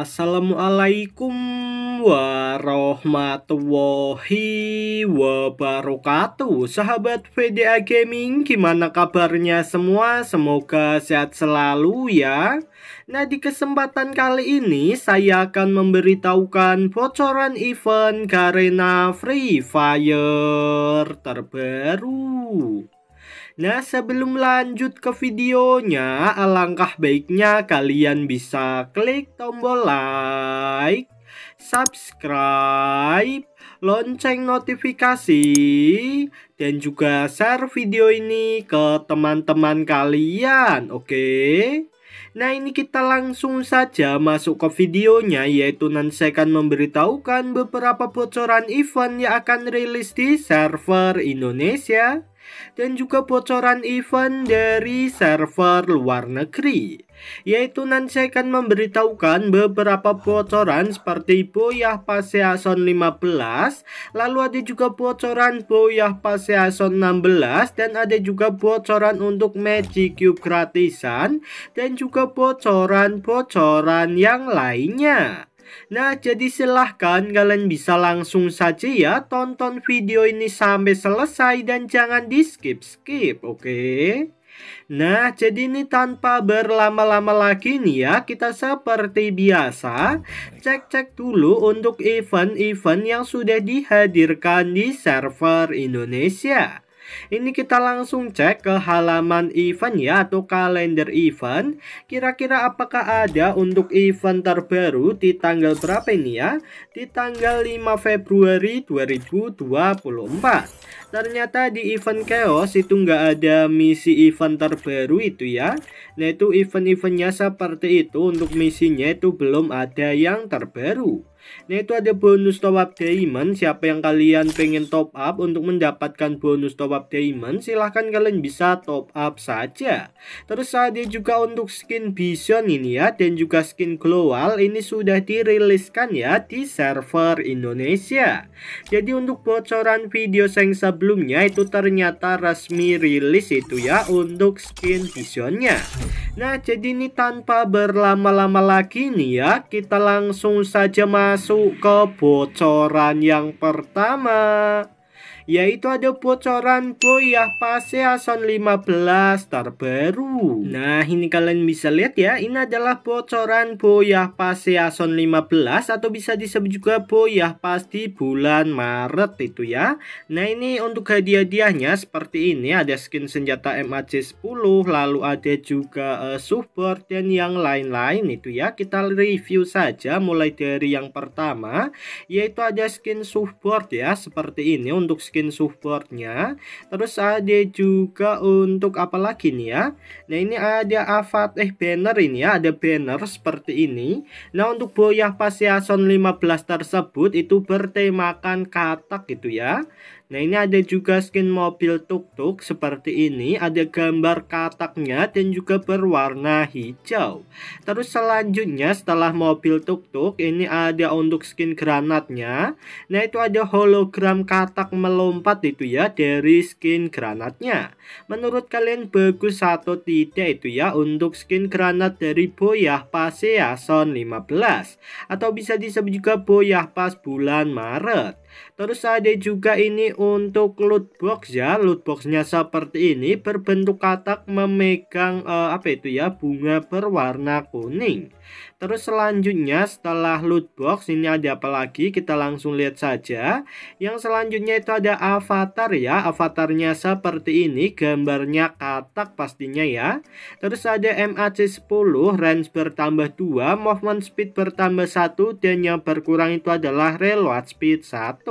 Assalamualaikum warahmatullahi wabarakatuh Sahabat VDA Gaming gimana kabarnya semua semoga sehat selalu ya Nah di kesempatan kali ini saya akan memberitahukan bocoran event Garena Free Fire terbaru Nah sebelum lanjut ke videonya, alangkah baiknya kalian bisa klik tombol like, subscribe, lonceng notifikasi, dan juga share video ini ke teman-teman kalian, oke? Okay? Nah ini kita langsung saja masuk ke videonya yaitu nanti saya akan memberitahukan beberapa bocoran event yang akan rilis di server Indonesia dan juga bocoran event dari server luar negeri. Yaitu nanti saya akan memberitahukan beberapa bocoran seperti Boyah Paseason 15, lalu ada juga bocoran Boyah Paseason 16 dan ada juga bocoran untuk Magic Cube gratisan dan juga bocoran-bocoran yang lainnya. Nah, jadi silahkan kalian bisa langsung saja ya tonton video ini sampai selesai dan jangan di skip-skip, oke? Okay? Nah, jadi ini tanpa berlama-lama lagi nih ya, kita seperti biasa cek-cek dulu untuk event-event yang sudah dihadirkan di server Indonesia. Ini kita langsung cek ke halaman event ya atau kalender event. Kira-kira apakah ada untuk event terbaru di tanggal berapa ini ya? Di tanggal 5 Februari 2024. Ternyata di event chaos itu nggak ada misi event terbaru itu ya. Nah itu event-eventnya seperti itu untuk misinya itu belum ada yang terbaru. Nah itu ada bonus top up diamond. Siapa yang kalian pengen top up untuk mendapatkan bonus top up diamond silahkan kalian bisa top up saja. Terus ada juga untuk skin Vision ini ya dan juga skin Global ini sudah diriliskan ya di server Indonesia. Jadi untuk bocoran video yang sebelumnya itu ternyata resmi rilis itu ya untuk skin Visionnya. Nah jadi ini tanpa berlama-lama lagi nih ya Kita langsung saja masuk ke bocoran yang pertama yaitu ada bocoran boyah ya, Paseason 15 terbaru. Nah, ini kalian bisa lihat ya, ini adalah bocoran boyah ya, Paseason 15 atau bisa disebut juga boyah ya, pasti bulan Maret itu ya. Nah, ini untuk hadiah-hadiahnya seperti ini ada skin senjata MAC 10, lalu ada juga uh, support dan yang lain-lain itu ya. Kita review saja mulai dari yang pertama yaitu ada skin support ya seperti ini untuk skin masukin supportnya terus ada juga untuk apa lagi nih ya nah ini ada avat eh banner ini ya ada banner seperti ini nah untuk boyah pasiason lima 15 tersebut itu bertemakan katak gitu ya Nah ini ada juga skin mobil tuk-tuk seperti ini ada gambar kataknya dan juga berwarna hijau Terus selanjutnya setelah mobil tuk-tuk ini ada untuk skin granatnya Nah itu ada hologram katak melompat itu ya dari skin granatnya Menurut kalian bagus atau tidak itu ya untuk skin granat dari Boyah Season 15 Atau bisa disebut juga Boyah pas bulan Maret Terus ada juga ini untuk loot box ya. Loot boxnya seperti ini berbentuk katak memegang uh, apa itu ya bunga berwarna kuning. Terus selanjutnya setelah loot box ini ada apa lagi? Kita langsung lihat saja. Yang selanjutnya itu ada avatar ya. Avatarnya seperti ini, gambarnya katak pastinya ya. Terus ada MAC 10, range bertambah 2, movement speed bertambah 1 dan yang berkurang itu adalah reload speed 1.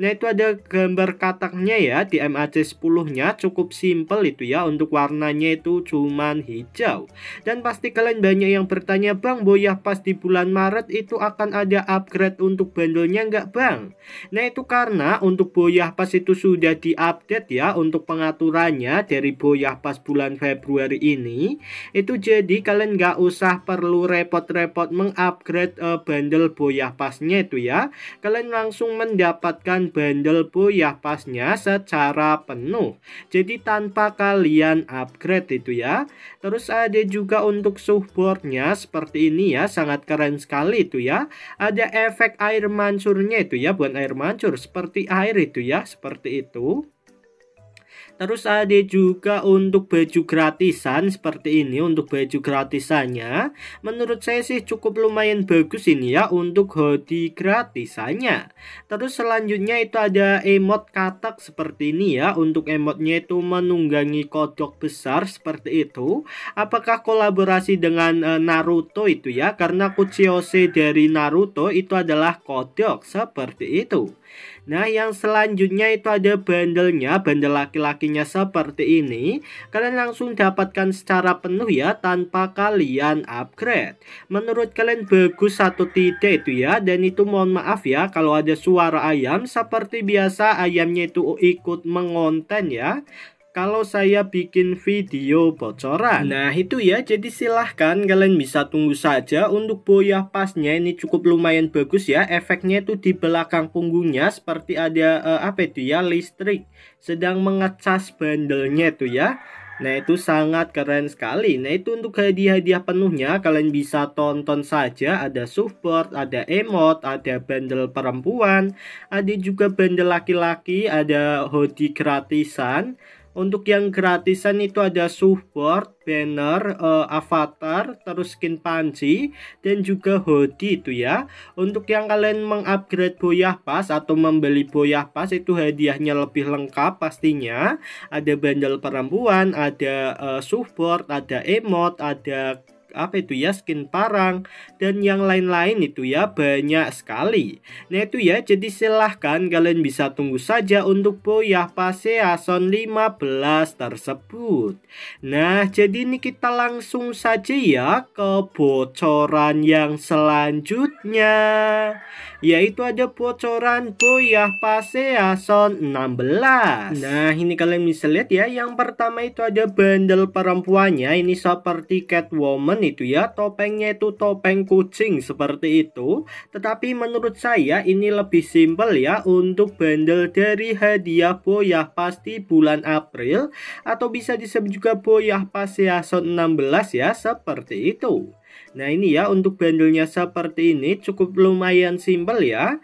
Nah, itu ada gambar kataknya ya di MAC 10-nya cukup simple itu ya untuk warnanya itu cuman hijau. Dan pasti kalian banyak yang bertanya Bang Boya pas di bulan Maret itu akan ada upgrade untuk bandelnya nggak Bang? Nah itu karena untuk Boya pas itu sudah diupdate ya untuk pengaturannya dari Boya pas bulan Februari ini. Itu jadi kalian nggak usah perlu repot-repot mengupgrade uh, eh, bandel Boyah pasnya itu ya. Kalian langsung mendapatkan bandel Boya pasnya secara penuh. Jadi tanpa kalian upgrade itu ya. Terus ada juga untuk supportnya seperti seperti ini ya. Sangat keren sekali itu ya. Ada efek air mancurnya itu ya. Bukan air mancur. Seperti air itu ya. Seperti itu. Terus ada juga untuk baju gratisan seperti ini untuk baju gratisannya. Menurut saya sih cukup lumayan bagus ini ya untuk hoodie gratisannya. Terus selanjutnya itu ada emot katak seperti ini ya. Untuk emotnya itu menunggangi kodok besar seperti itu. Apakah kolaborasi dengan e, Naruto itu ya? Karena Kuchiyose dari Naruto itu adalah kodok seperti itu. Nah yang selanjutnya itu ada bandelnya Bandel laki-lakinya seperti ini Kalian langsung dapatkan secara penuh ya Tanpa kalian upgrade Menurut kalian bagus satu tidak itu ya Dan itu mohon maaf ya Kalau ada suara ayam Seperti biasa ayamnya itu ikut mengonten ya kalau saya bikin video bocoran. Nah itu ya, jadi silahkan kalian bisa tunggu saja untuk boya pasnya ini cukup lumayan bagus ya. Efeknya itu di belakang punggungnya seperti ada eh, apa itu ya listrik sedang mengecas bandelnya itu ya. Nah itu sangat keren sekali Nah itu untuk hadiah-hadiah penuhnya Kalian bisa tonton saja Ada support, ada emot, ada bandel perempuan Ada juga bandel laki-laki Ada hoodie gratisan untuk yang gratisan itu ada support, banner, uh, avatar, terus skin panci, dan juga hoodie itu ya. Untuk yang kalian mengupgrade boyah pas atau membeli boyah pas itu hadiahnya lebih lengkap pastinya. Ada bandel perempuan, ada uh, eh, support, ada emote, ada apa itu ya skin parang dan yang lain-lain itu ya banyak sekali. Nah itu ya jadi silahkan kalian bisa tunggu saja untuk Boyah Ason 15 tersebut. Nah jadi ini kita langsung saja ya ke bocoran yang selanjutnya yaitu ada bocoran Boyah Ason 16. Nah ini kalian bisa lihat ya yang pertama itu ada bandel perempuannya ini seperti Catwoman itu ya topengnya itu topeng kucing seperti itu tetapi menurut saya ini lebih simpel ya untuk bandel dari hadiah boyah pasti bulan April atau bisa disebut juga boyah pas season 16 ya seperti itu Nah ini ya untuk bandelnya seperti ini cukup lumayan simpel ya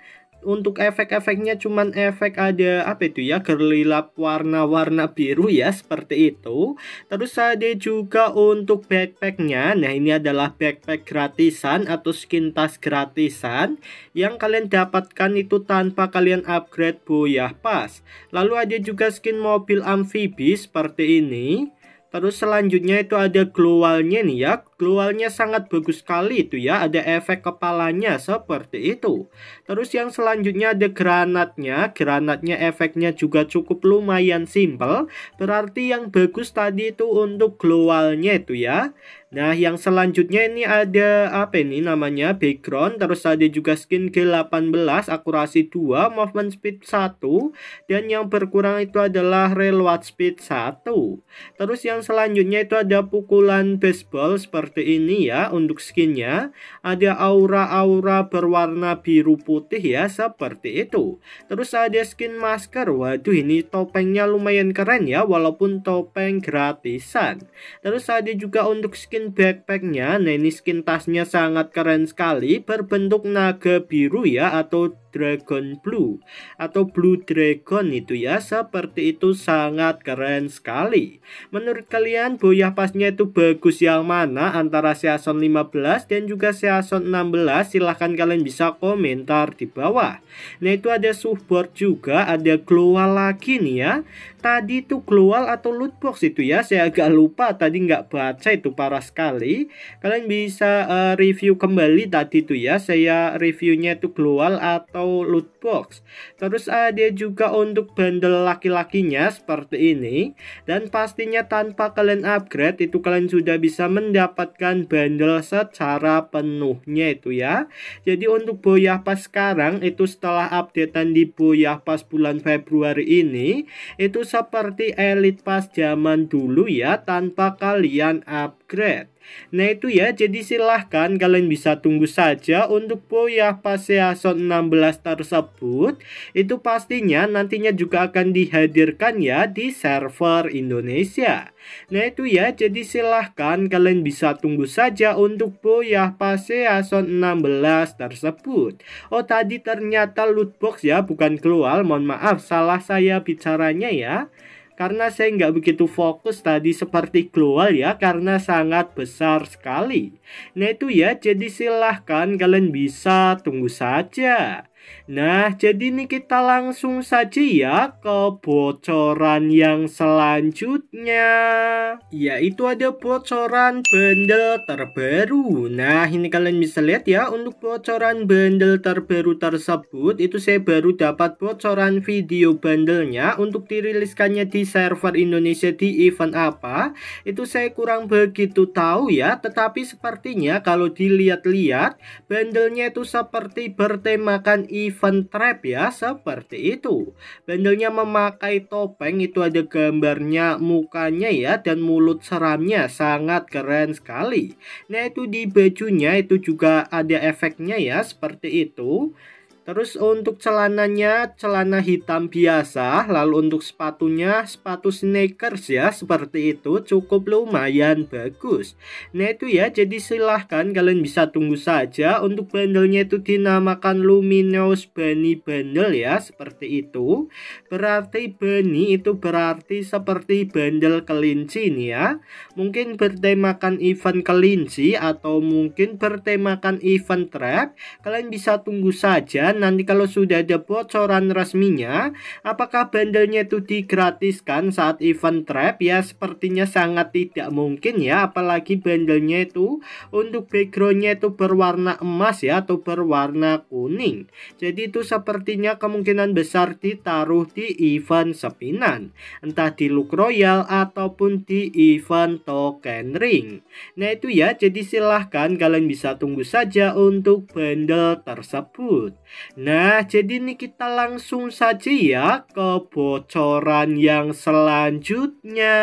untuk efek-efeknya cuman efek ada apa itu ya gerlilap warna-warna biru ya seperti itu terus ada juga untuk backpacknya nah ini adalah backpack gratisan atau skin tas gratisan yang kalian dapatkan itu tanpa kalian upgrade boyah pas lalu ada juga skin mobil amfibi seperti ini Terus selanjutnya itu ada glowalnya nih ya. Glowalnya sangat bagus sekali itu ya. Ada efek kepalanya seperti itu. Terus yang selanjutnya ada granatnya. Granatnya efeknya juga cukup lumayan simple. Berarti yang bagus tadi itu untuk glowalnya itu ya. Nah, yang selanjutnya ini ada apa ini namanya? Background, terus ada juga skin G18, akurasi 2, movement speed 1, dan yang berkurang itu adalah reload speed 1. Terus yang selanjutnya itu ada pukulan baseball seperti ini ya untuk skinnya. Ada aura-aura berwarna biru putih ya seperti itu. Terus ada skin masker. Waduh, ini topengnya lumayan keren ya walaupun topeng gratisan. Terus ada juga untuk skin skin backpacknya, nah ini skin tasnya sangat keren sekali, berbentuk naga biru ya atau dragon blue atau blue dragon itu ya, seperti itu sangat keren sekali. Menurut kalian boyah pasnya itu bagus yang mana antara season 15 dan juga season 16? Silahkan kalian bisa komentar di bawah. Nah itu ada support juga, ada global lagi nih ya. Tadi itu global atau loot box itu ya, saya agak lupa tadi nggak baca itu para sekali. Kalian bisa uh, review kembali tadi tuh ya. Saya reviewnya itu Global atau Loot Box. Terus ada juga untuk bundle laki-lakinya seperti ini. Dan pastinya tanpa kalian upgrade itu kalian sudah bisa mendapatkan bundle secara penuhnya itu ya. Jadi untuk Boyah Pas sekarang itu setelah updatean di Boyah Pas bulan Februari ini itu seperti Elite Pas zaman dulu ya tanpa kalian update upgrade. Nah itu ya, jadi silahkan kalian bisa tunggu saja untuk boya Poya Paseason 16 tersebut. Itu pastinya nantinya juga akan dihadirkan ya di server Indonesia. Nah itu ya, jadi silahkan kalian bisa tunggu saja untuk boya Poya Paseason 16 tersebut. Oh tadi ternyata loot box ya, bukan keluar, mohon maaf salah saya bicaranya ya karena saya nggak begitu fokus tadi seperti keluar ya karena sangat besar sekali. Nah itu ya jadi silahkan kalian bisa tunggu saja. Nah, jadi ini kita langsung saja ya ke bocoran yang selanjutnya. Yaitu ada bocoran bundle terbaru. Nah, ini kalian bisa lihat ya untuk bocoran bundle terbaru tersebut itu saya baru dapat bocoran video bundlenya untuk diriliskannya di server Indonesia di event apa. Itu saya kurang begitu tahu ya, tetapi sepertinya kalau dilihat-lihat bundlenya itu seperti bertemakan event Eleven Trap ya, seperti itu. Bandelnya memakai topeng itu ada gambarnya mukanya ya dan mulut seramnya sangat keren sekali. Nah, itu di bajunya itu juga ada efeknya ya seperti itu. Terus untuk celananya celana hitam biasa, lalu untuk sepatunya sepatu sneakers ya seperti itu cukup lumayan bagus. Nah itu ya, jadi silahkan kalian bisa tunggu saja untuk bandelnya itu dinamakan Luminous Bunny Bundle ya seperti itu. Berarti bunny itu berarti seperti bandel kelinci nih ya. Mungkin bertemakan event kelinci atau mungkin bertemakan event trap. Kalian bisa tunggu saja dan nanti kalau sudah ada bocoran resminya apakah bandelnya itu digratiskan saat event trap ya sepertinya sangat tidak mungkin ya apalagi bandelnya itu untuk backgroundnya itu berwarna emas ya atau berwarna kuning jadi itu sepertinya kemungkinan besar ditaruh di event sepinan entah di look royal ataupun di event token ring nah itu ya jadi silahkan kalian bisa tunggu saja untuk bandel tersebut Nah, jadi ini kita langsung saja ya ke bocoran yang selanjutnya.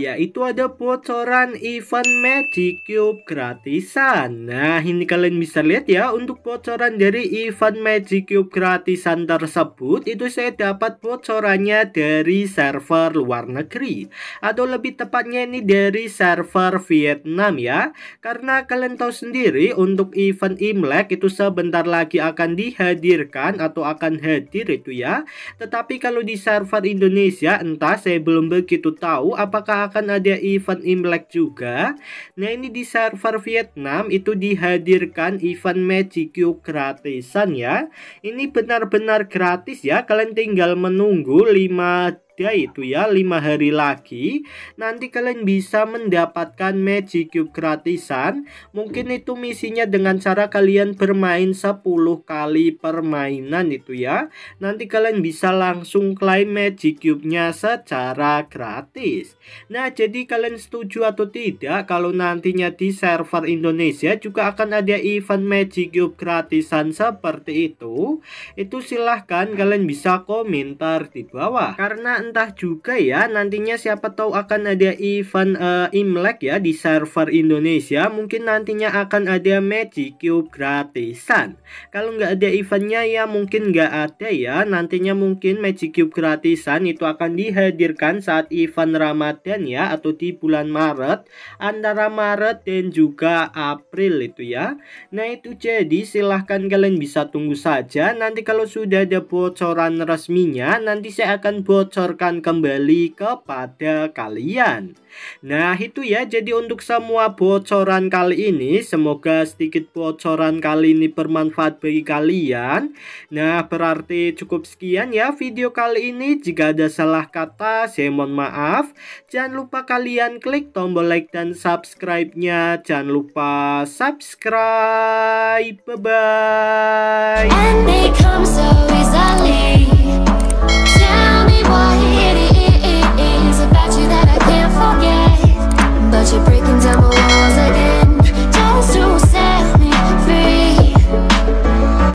Yaitu ada bocoran event Magic Cube gratisan. Nah, ini kalian bisa lihat ya untuk bocoran dari event Magic Cube gratisan tersebut itu saya dapat bocorannya dari server luar negeri atau lebih tepatnya ini dari server Vietnam ya. Karena kalian tahu sendiri untuk event Imlek itu sebentar lagi akan di hadirkan atau akan hadir itu ya. Tetapi kalau di server Indonesia entah saya belum begitu tahu apakah akan ada event Imlek juga. Nah ini di server Vietnam itu dihadirkan event Magic Q gratisan ya. Ini benar-benar gratis ya. Kalian tinggal menunggu 5 ada itu ya 5 hari lagi nanti kalian bisa mendapatkan magic cube gratisan mungkin itu misinya dengan cara kalian bermain 10 kali permainan itu ya nanti kalian bisa langsung klaim magic cube nya secara gratis nah jadi kalian setuju atau tidak kalau nantinya di server Indonesia juga akan ada event magic cube gratisan seperti itu itu silahkan kalian bisa komentar di bawah karena entah juga ya nantinya siapa tahu akan ada event uh, Imlek ya di server Indonesia mungkin nantinya akan ada Magic Cube gratisan kalau nggak ada eventnya ya mungkin nggak ada ya nantinya mungkin Magic Cube gratisan itu akan dihadirkan saat event Ramadan ya atau di bulan Maret antara Maret dan juga April itu ya nah itu jadi silahkan kalian bisa tunggu saja nanti kalau sudah ada bocoran resminya nanti saya akan bocor melaporkan kembali kepada kalian. Nah, itu ya. Jadi untuk semua bocoran kali ini, semoga sedikit bocoran kali ini bermanfaat bagi kalian. Nah, berarti cukup sekian ya video kali ini. Jika ada salah kata, saya mohon maaf. Jangan lupa kalian klik tombol like dan subscribe-nya. Jangan lupa subscribe. Bye-bye.